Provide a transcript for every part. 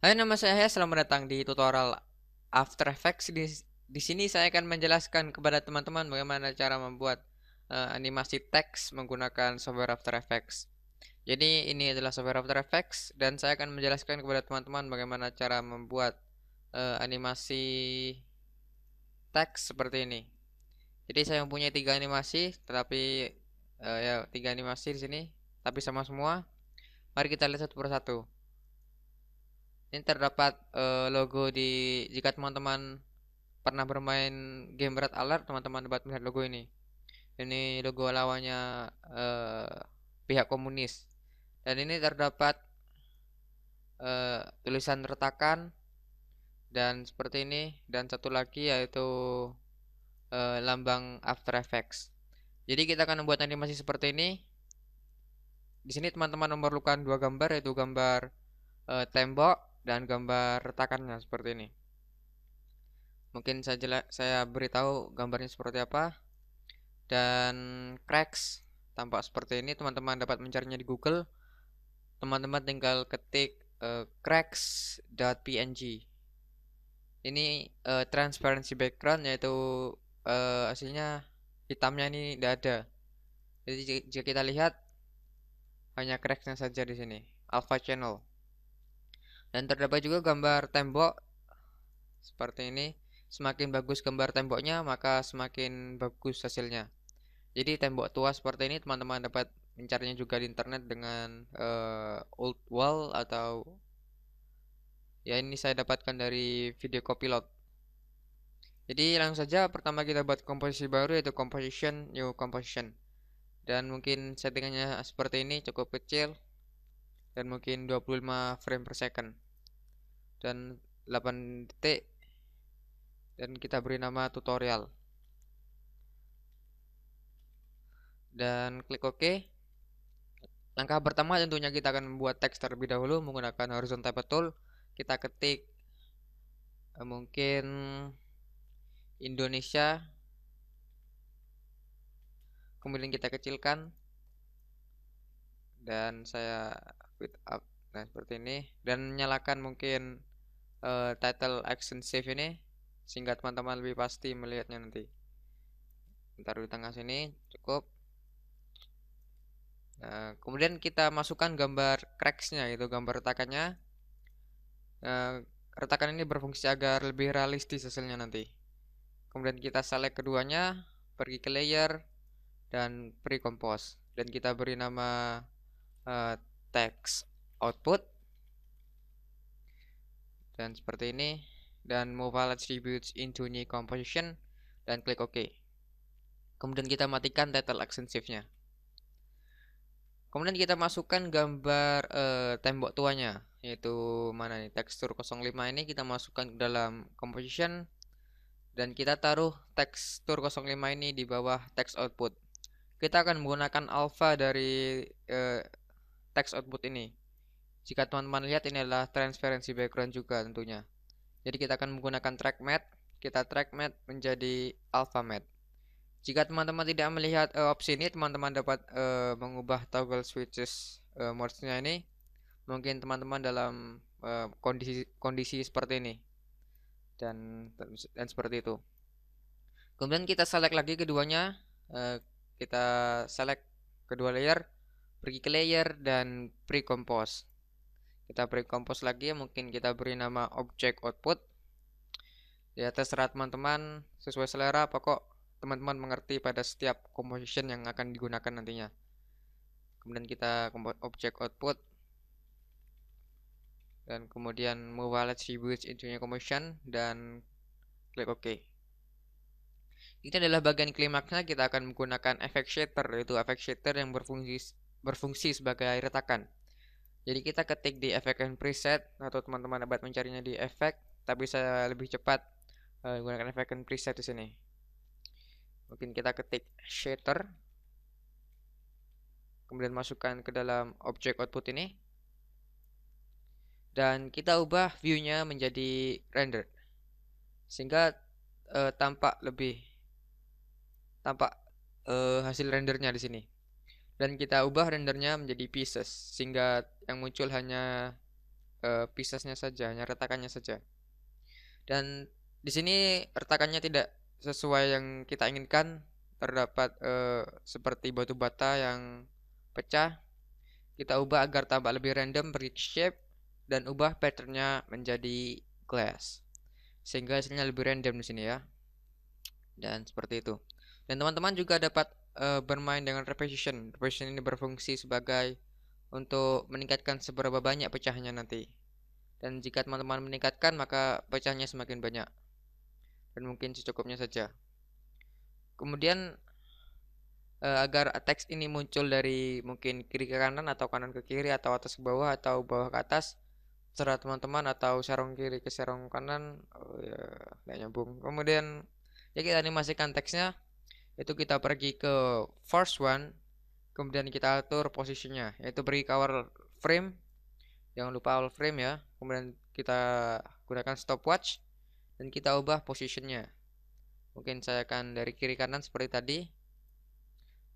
Hai nama saya selamat datang di tutorial After Effects. Di, di sini saya akan menjelaskan kepada teman-teman bagaimana cara membuat uh, animasi teks menggunakan software After Effects. Jadi ini adalah software After Effects dan saya akan menjelaskan kepada teman-teman bagaimana cara membuat uh, animasi teks seperti ini. Jadi saya mempunyai tiga animasi, tetapi uh, ya tiga animasi di sini, tapi sama semua. Mari kita lihat satu persatu ini terdapat uh, logo di jika teman-teman pernah bermain game berat alert teman-teman dapat melihat logo ini ini logo lawannya uh, pihak komunis dan ini terdapat uh, tulisan retakan dan seperti ini dan satu lagi yaitu uh, lambang After Effects jadi kita akan membuat animasi seperti ini di sini teman-teman memerlukan dua gambar yaitu gambar uh, tembok dan gambar retakannya seperti ini. Mungkin saya jela, saya beritahu gambarnya seperti apa dan cracks tampak seperti ini teman-teman dapat mencarinya di Google. Teman-teman tinggal ketik uh, eh, cracks.png. Ini uh, transparency background yaitu uh, eh, hasilnya hitamnya ini tidak ada. Jadi jika kita lihat hanya cracksnya saja di sini. Alpha channel. Dan terdapat juga gambar tembok seperti ini. Semakin bagus gambar temboknya, maka semakin bagus hasilnya. Jadi tembok tua seperti ini teman-teman dapat mencarinya juga di internet dengan uh, old wall atau ya ini saya dapatkan dari video copilot. Jadi langsung saja pertama kita buat komposisi baru yaitu composition new composition. Dan mungkin settingannya seperti ini cukup kecil dan mungkin 25 frame per second dan 8 detik dan kita beri nama tutorial dan klik OK langkah pertama tentunya kita akan membuat teks terlebih dahulu menggunakan horizontal tool kita ketik eh, mungkin Indonesia kemudian kita kecilkan dan saya with up nah seperti ini dan nyalakan mungkin uh, title action save ini sehingga teman-teman lebih pasti melihatnya nanti ntar di tengah sini cukup nah, kemudian kita masukkan gambar cracksnya itu gambar retakannya nah, retakan ini berfungsi agar lebih realistis hasilnya nanti kemudian kita select keduanya pergi ke layer dan pre compose dan kita beri nama uh, teks output dan seperti ini dan move attributes into new composition dan klik OK. Kemudian kita matikan title extensive nya Kemudian kita masukkan gambar uh, tembok tuanya yaitu mana nih tekstur 05 ini kita masukkan ke dalam composition dan kita taruh tekstur 05 ini di bawah text output. Kita akan menggunakan alpha dari uh, text output ini. Jika teman-teman lihat ini adalah transparency background juga tentunya. Jadi kita akan menggunakan track mat, kita track mat menjadi alpha mat. Jika teman-teman tidak melihat uh, opsi ini, teman-teman dapat uh, mengubah toggle switches uh, eh, mode-nya ini. Mungkin teman-teman dalam uh, kondisi kondisi seperti ini dan dan seperti itu. Kemudian kita select lagi keduanya, uh, kita select kedua layer pergi ke layer dan pre-compose kita pre-compose lagi mungkin kita beri nama object output di atas serat teman-teman sesuai selera pokok teman-teman mengerti pada setiap composition yang akan digunakan nantinya kemudian kita object output dan kemudian move attributes into new composition dan klik OK. Ini adalah bagian klimaksnya kita akan menggunakan effect shader yaitu effect shader yang berfungsi berfungsi sebagai retakan. Jadi kita ketik di efek and preset atau teman-teman dapat mencarinya di efek, tapi saya lebih cepat uh, gunakan efek and preset di sini. Mungkin kita ketik shader, kemudian masukkan ke dalam objek output ini, dan kita ubah viewnya menjadi render, sehingga uh, tampak lebih tampak uh, hasil rendernya di sini dan kita ubah rendernya menjadi pieces sehingga yang muncul hanya uh, piecesnya saja hanya retakannya saja dan di sini retakannya tidak sesuai yang kita inginkan terdapat uh, seperti batu bata yang pecah kita ubah agar tampak lebih random break shape dan ubah patternnya menjadi glass sehingga hasilnya lebih random di sini ya dan seperti itu dan teman-teman juga dapat uh, bermain dengan repetition. Repetition ini berfungsi sebagai untuk meningkatkan seberapa banyak pecahnya nanti. Dan jika teman-teman meningkatkan, maka pecahnya semakin banyak. Dan mungkin secukupnya saja. Kemudian uh, agar teks ini muncul dari mungkin kiri ke kanan atau kanan ke kiri atau atas ke bawah atau bawah ke atas secara teman-teman atau serong kiri ke serong kanan oh ya nggak nyambung kemudian ya kita animasikan teksnya itu kita pergi ke first one kemudian kita atur posisinya yaitu pergi cover frame jangan lupa all frame ya kemudian kita gunakan stopwatch dan kita ubah positionnya mungkin saya akan dari kiri kanan seperti tadi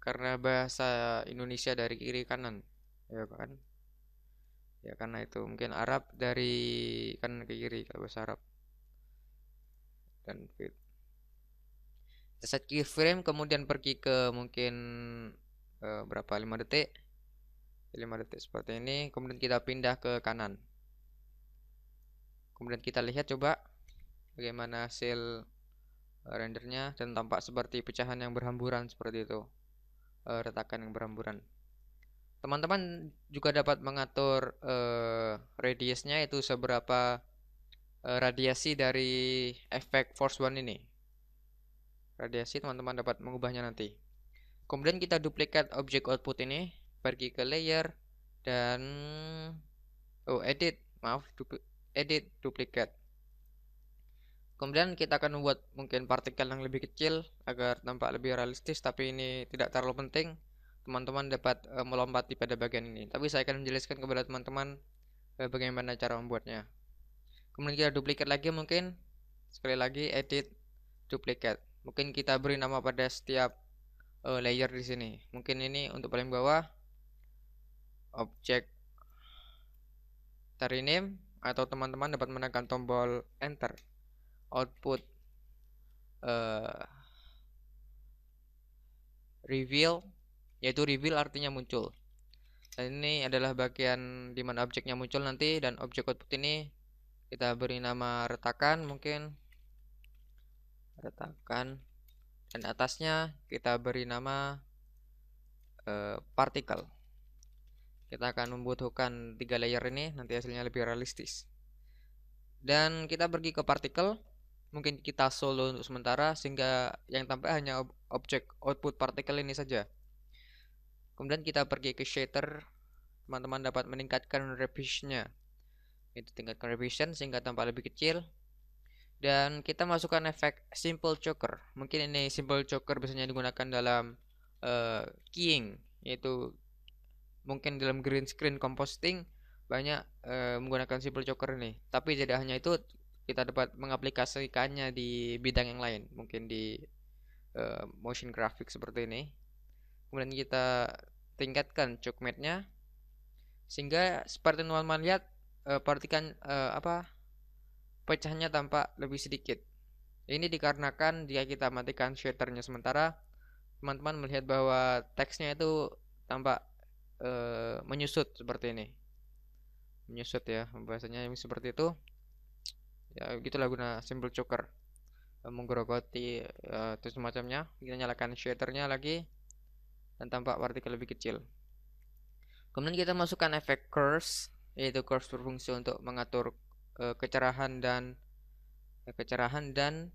karena bahasa Indonesia dari kiri kanan ya kan ya karena itu mungkin Arab dari kanan ke kiri kalau bahasa Arab dan fit set keyframe kemudian pergi ke mungkin uh, berapa 5 detik 5 detik seperti ini kemudian kita pindah ke kanan kemudian kita lihat coba bagaimana hasil eh, rendernya dan tampak seperti pecahan yang berhamburan seperti itu uh, retakan yang berhamburan teman-teman juga dapat mengatur uh, radiusnya itu seberapa uh, radiasi dari efek force one ini radiasi teman-teman dapat mengubahnya nanti kemudian kita duplikat objek output ini pergi ke layer dan oh edit maaf dupl edit duplikat kemudian kita akan membuat mungkin partikel yang lebih kecil agar tampak lebih realistis tapi ini tidak terlalu penting teman-teman dapat e, eh, melompati pada bagian ini tapi saya akan menjelaskan kepada teman-teman e, bagaimana cara membuatnya kemudian kita duplikat lagi mungkin sekali lagi edit duplikat mungkin kita beri nama pada setiap uh, layer di sini mungkin ini untuk paling bawah objek rename atau teman-teman dapat menekan tombol enter output uh, reveal yaitu reveal artinya muncul dan ini adalah bagian dimana objeknya muncul nanti dan objek output ini kita beri nama retakan mungkin Retakan dan atasnya kita beri nama e, partikel. Kita akan membutuhkan tiga layer ini nanti hasilnya lebih realistis. Dan kita pergi ke partikel, mungkin kita solo untuk sementara sehingga yang tampak hanya ob objek output partikel ini saja. Kemudian kita pergi ke shader. Teman-teman dapat meningkatkan revisionnya. Itu tingkatkan revision sehingga tampak lebih kecil dan kita masukkan efek simple choker mungkin ini simple choker biasanya digunakan dalam uh, keying yaitu mungkin dalam green screen composting banyak uh, menggunakan simple choker ini tapi tidak hanya itu kita dapat mengaplikasikannya di bidang yang lain mungkin di uh, motion graphic seperti ini kemudian kita tingkatkan choke nya sehingga seperti teman-teman lihat uh, partikan uh, apa pecahnya tampak lebih sedikit. Ini dikarenakan dia kita matikan shadernya sementara, teman-teman melihat bahwa teksnya itu tampak e, menyusut seperti ini. Menyusut ya, bahasanya yang seperti itu. Ya, gitulah guna simple choker. E, eh, menggerogoti e, eh, terus semacamnya. Kita nyalakan shadernya lagi dan tampak partikel lebih kecil. Kemudian kita masukkan efek curves, yaitu curves berfungsi untuk mengatur e, kecerahan dan e, kecerahan dan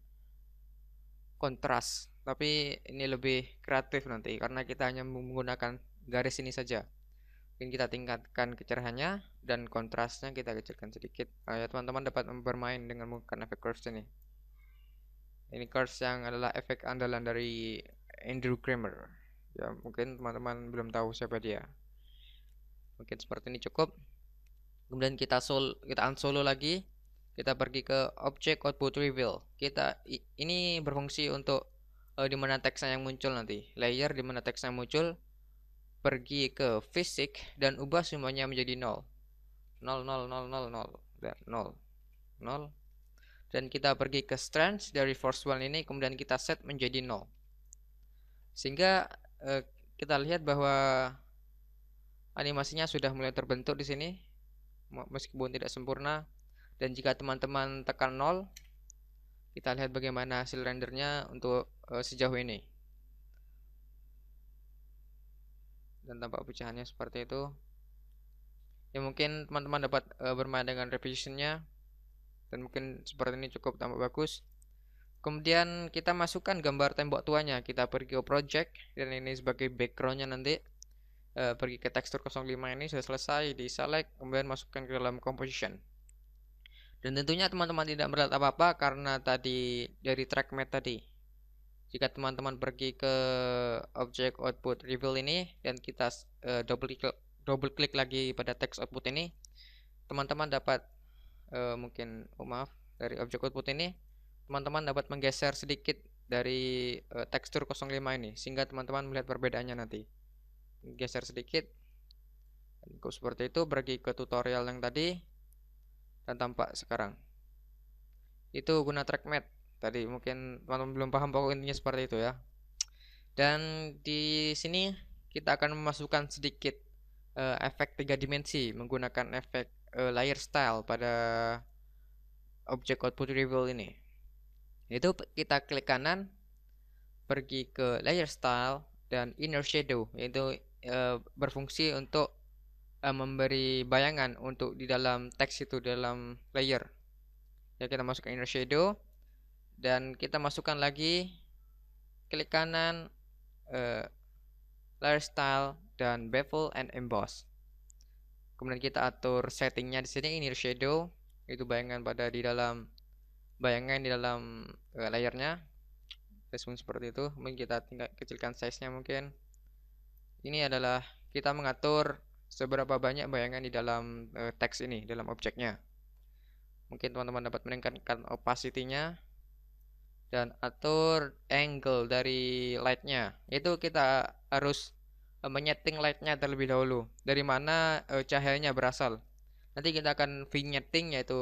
kontras tapi ini lebih kreatif nanti karena kita hanya menggunakan garis ini saja mungkin kita tingkatkan kecerahannya dan kontrasnya kita kecilkan sedikit nah, ya teman-teman dapat bermain dengan menggunakan efek curves ini ini curves yang adalah efek andalan dari Andrew Kramer ya mungkin teman-teman belum tahu siapa dia mungkin seperti ini cukup kemudian kita sol kita unsolo lagi kita pergi ke object output reveal kita ini berfungsi untuk uh, mana teksnya yang muncul nanti layer di mana teksnya muncul pergi ke fisik dan ubah semuanya menjadi nol nol nol nol nol nol 0, nol nol dan kita pergi ke Strength dari force one ini kemudian kita set menjadi nol sehingga uh, kita lihat bahwa animasinya sudah mulai terbentuk di sini meskipun tidak sempurna dan jika teman-teman tekan 0 kita lihat bagaimana hasil rendernya untuk uh, sejauh ini dan tampak pecahannya seperti itu ya mungkin teman-teman dapat uh, bermain dengan revisionnya dan mungkin seperti ini cukup tampak bagus kemudian kita masukkan gambar tembok tuanya kita pergi ke project dan ini sebagai backgroundnya nanti Eh, pergi ke tekstur 05 ini sudah selesai di select kemudian masukkan ke dalam composition dan tentunya teman-teman tidak berat apa-apa karena tadi dari track map tadi jika teman-teman pergi ke object output reveal ini dan kita uh, double klik double klik lagi pada text output ini teman-teman dapat uh, mungkin oh maaf dari object output ini teman-teman dapat menggeser sedikit dari uh, tekstur 05 ini sehingga teman-teman melihat perbedaannya nanti geser sedikit seperti itu pergi ke tutorial yang tadi dan tampak sekarang itu guna track tadi mungkin teman-teman belum paham pokok intinya seperti itu ya dan di sini kita akan memasukkan sedikit uh, efek tiga dimensi menggunakan efek uh, layer style pada objek output reveal ini itu kita klik kanan pergi ke layer style dan inner shadow yaitu e, berfungsi untuk e, memberi bayangan untuk di dalam teks itu dalam layer ya kita masukkan inner shadow dan kita masukkan lagi klik kanan e, layer style dan bevel and emboss kemudian kita atur settingnya di sini inner shadow itu bayangan pada di dalam bayangan di dalam layarnya layernya seperti itu mungkin kita tinggal kecilkan size nya mungkin ini adalah kita mengatur seberapa banyak bayangan di dalam e, teks ini, dalam objeknya. Mungkin teman-teman dapat meningkatkan opacity-nya dan atur angle dari light-nya. Itu kita harus e, menyeting light-nya terlebih dahulu. Dari mana e, cahayanya berasal. Nanti kita akan vignetting yaitu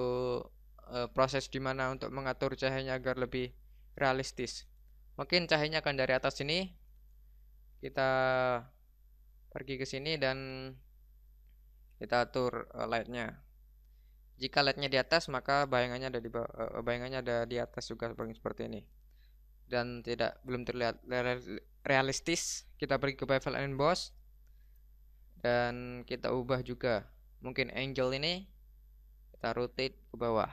e, proses dimana untuk mengatur cahayanya agar lebih realistis. Mungkin cahayanya akan dari atas ini. Kita pergi ke sini dan kita atur uh, lightnya jika lightnya di atas maka bayangannya ada di uh, bayangannya ada di atas juga seperti ini dan tidak belum terlihat realistis kita pergi ke bevel and boss dan kita ubah juga mungkin angel ini kita rotate ke bawah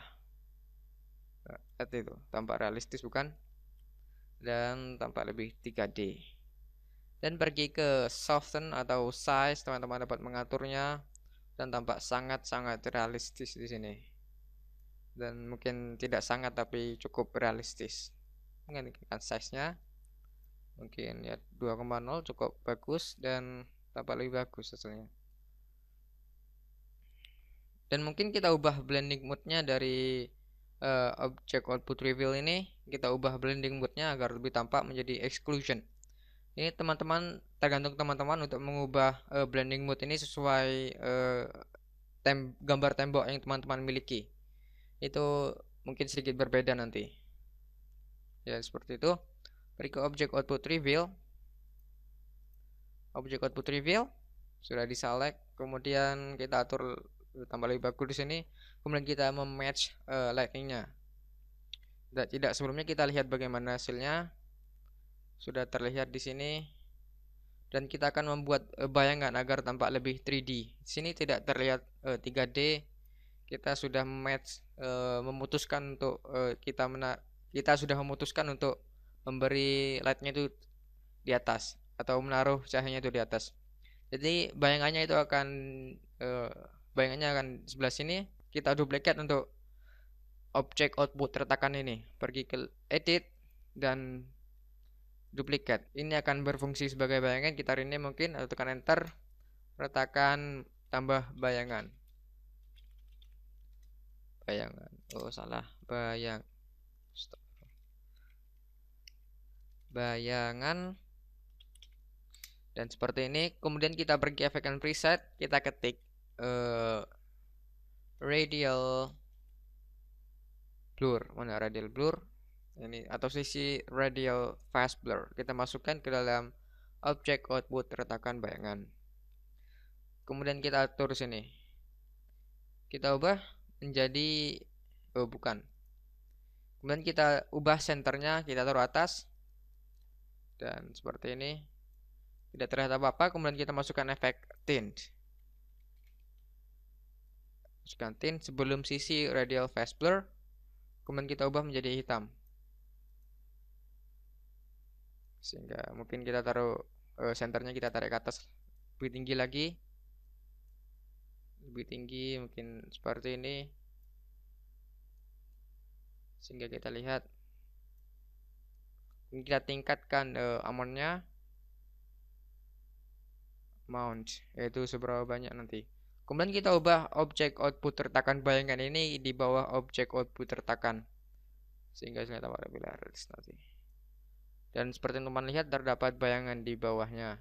seperti itu tampak realistis bukan dan tampak lebih 3D dan pergi ke soften atau size teman-teman dapat mengaturnya dan tampak sangat-sangat realistis di sini dan mungkin tidak sangat tapi cukup realistis mungkin kan size nya mungkin ya 2,0 cukup bagus dan tampak lebih bagus hasilnya dan mungkin kita ubah blending mode nya dari uh, eh, object output reveal ini kita ubah blending mode nya agar lebih tampak menjadi exclusion ini teman-teman tergantung teman-teman untuk mengubah uh, blending mode ini sesuai uh, tem gambar tembok yang teman-teman miliki itu mungkin sedikit berbeda nanti ya seperti itu pergi ke objek output reveal objek output reveal sudah diselect kemudian kita atur eh, tambah lebih bagus di sini kemudian kita mematch uh, lightingnya tidak sebelumnya kita lihat bagaimana hasilnya sudah terlihat di sini dan kita akan membuat eh, bayangan agar tampak lebih 3D. Di sini tidak terlihat uh, eh, 3D. Kita sudah match uh, memutuskan untuk uh, kita mena kita sudah memutuskan untuk memberi lightnya itu di atas atau menaruh cahayanya itu di atas. Jadi bayangannya itu akan bayangannya akan sebelah sini. Kita duplikat untuk objek output retakan ini. Pergi ke edit dan duplikat. Ini akan berfungsi sebagai bayangan. Kita ini mungkin atau tekan enter retakan tambah bayangan. Bayangan. Oh, salah. Bayang. Stop. Bayangan dan seperti ini. Kemudian kita pergi efek and preset, kita ketik uh, radial blur. Mana radial blur? ini atau sisi radial fast blur kita masukkan ke dalam object output retakan bayangan kemudian kita atur sini kita ubah menjadi oh bukan kemudian kita ubah senternya kita taruh atas dan seperti ini tidak terlihat apa-apa kemudian kita masukkan efek tint masukkan tint sebelum sisi radial fast blur kemudian kita ubah menjadi hitam sehingga mungkin kita taruh uh, senternya kita tarik ke atas lebih tinggi lagi lebih tinggi mungkin seperti ini sehingga kita lihat mungkin kita tingkatkan uh, amonnya mount yaitu seberapa banyak nanti kemudian kita ubah objek output tertakan bayangkan ini di bawah objek output tertakan sehingga saya tambah lebih laris nanti dan seperti teman teman lihat terdapat bayangan di bawahnya.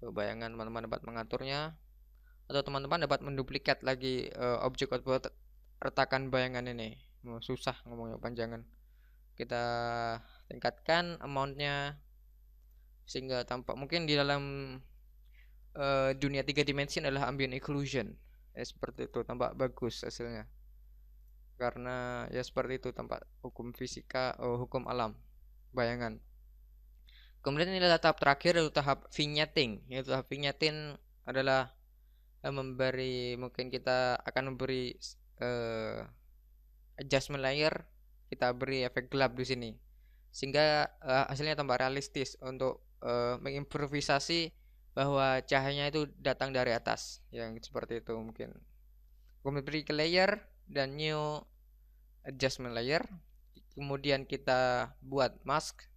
Tuh, bayangan teman-teman dapat mengaturnya atau teman-teman dapat menduplikat lagi uh, objek atau retakan bayangan ini. Oh, susah ngomongnya panjangan. Kita tingkatkan amountnya sehingga tampak mungkin di dalam uh, dunia tiga dimensi adalah ambient occlusion. eh, seperti itu tampak bagus hasilnya karena ya seperti itu tempat hukum fisika oh, hukum alam bayangan kemudian ini adalah tahap terakhir yaitu tahap vignetting yaitu tahap vignetting adalah eh, memberi mungkin kita akan memberi eh, adjustment layer kita beri efek gelap di sini sehingga eh, hasilnya tambah realistis untuk eh, mengimprovisasi bahwa cahayanya itu datang dari atas yang seperti itu mungkin kemudian beri ke layer dan new adjustment layer kemudian kita buat mask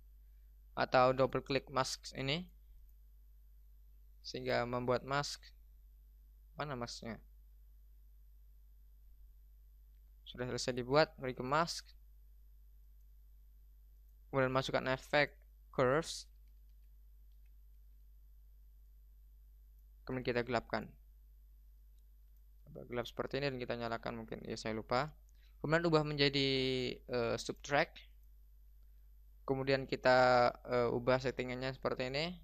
atau double click mask ini sehingga membuat mask mana masknya sudah selesai dibuat beri ke mask kemudian masukkan efek curves kemudian kita gelapkan gelap seperti ini dan kita nyalakan mungkin ya saya lupa kemudian ubah menjadi uh, eh, subtract kemudian kita uh, ubah settingannya seperti ini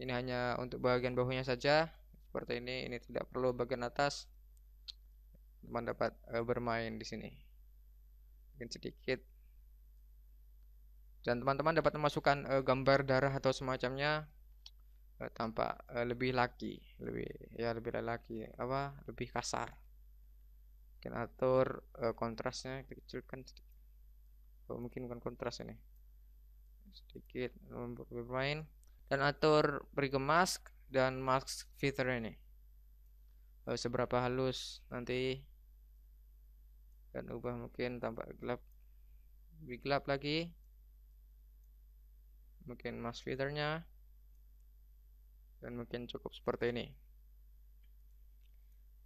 ini hanya untuk bagian bawahnya saja seperti ini ini tidak perlu bagian atas teman dapat uh, bermain di sini mungkin sedikit dan teman-teman dapat memasukkan uh, gambar darah atau semacamnya uh, tampak uh, lebih laki lebih ya lebih laki apa lebih kasar mungkin atur uh, kontrasnya kita kecilkan sedikit oh, mungkin bukan kontras ini sedikit bermain dan atur pergi mask dan mask filter ini uh, seberapa halus nanti dan ubah mungkin tampak gelap lebih gelap lagi mungkin mask filternya dan mungkin cukup seperti ini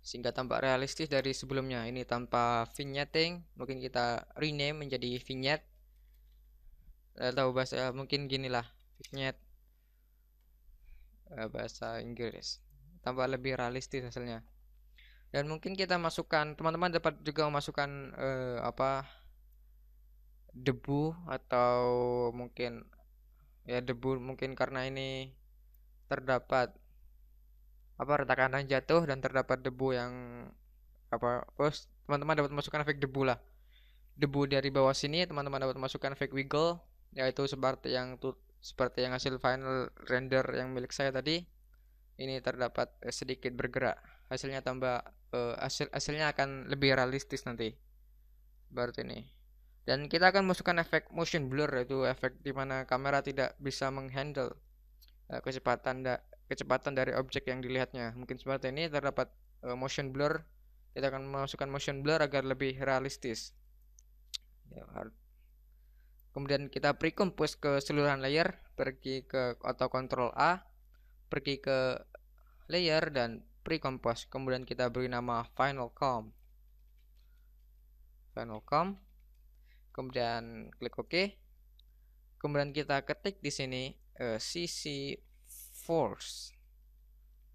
sehingga tampak realistis dari sebelumnya ini tanpa vignetting mungkin kita rename menjadi vignette atau bahasa mungkin ginilah vignette eh, bahasa Inggris tampak lebih realistis hasilnya dan mungkin kita masukkan teman-teman dapat juga memasukkan eh, apa debu atau mungkin ya debu mungkin karena ini terdapat apa retakan yang jatuh dan terdapat debu yang apa terus teman-teman dapat masukkan efek debu lah debu dari bawah sini teman-teman dapat masukkan efek wiggle yaitu seperti yang tuh seperti yang hasil final render yang milik saya tadi ini terdapat eh, sedikit bergerak hasilnya tambah uh, hasil hasilnya akan lebih realistis nanti seperti ini dan kita akan masukkan efek motion blur yaitu efek dimana kamera tidak bisa menghandle uh, kecepatan da kecepatan dari objek yang dilihatnya. Mungkin seperti ini terdapat uh, motion blur. Kita akan memasukkan motion blur agar lebih realistis. Ya, Kemudian kita pre-compose ke seluruhan layer, pergi ke auto control A, pergi ke layer dan pre-compose. Kemudian kita beri nama final com Final com Kemudian klik OK. Kemudian kita ketik di sini uh, eh, CC force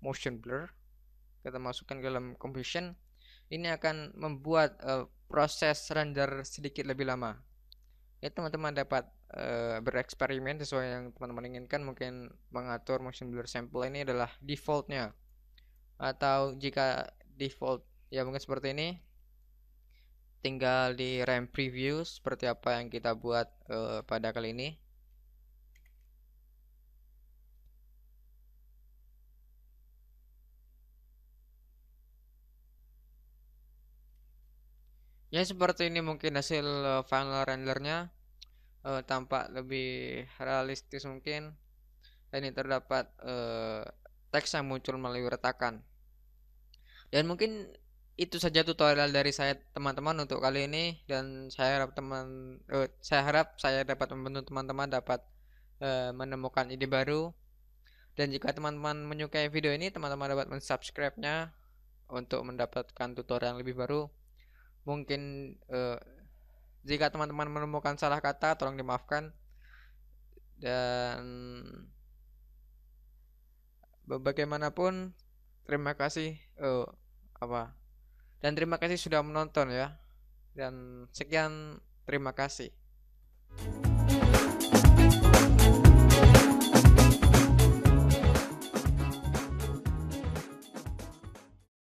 motion blur kita masukkan ke dalam composition ini akan membuat uh, proses render sedikit lebih lama ya teman-teman dapat uh, bereksperimen sesuai yang teman-teman inginkan mungkin mengatur motion blur sample ini adalah defaultnya atau jika default ya mungkin seperti ini tinggal di rem preview seperti apa yang kita buat uh, pada kali ini Ya seperti ini mungkin hasil uh, final rendernya uh, eh, tampak lebih realistis mungkin. Dan ini terdapat uh, teks yang muncul melalui retakan. Dan mungkin itu saja tutorial dari saya teman-teman untuk kali ini dan saya harap teman eh, saya harap saya dapat membantu teman-teman dapat eh, menemukan ide baru dan jika teman-teman menyukai video ini teman-teman dapat mensubscribe-nya untuk mendapatkan tutorial yang lebih baru mungkin uh, jika teman-teman menemukan salah kata tolong dimaafkan dan bagaimanapun terima kasih uh, apa dan terima kasih sudah menonton ya dan sekian terima kasih. thank you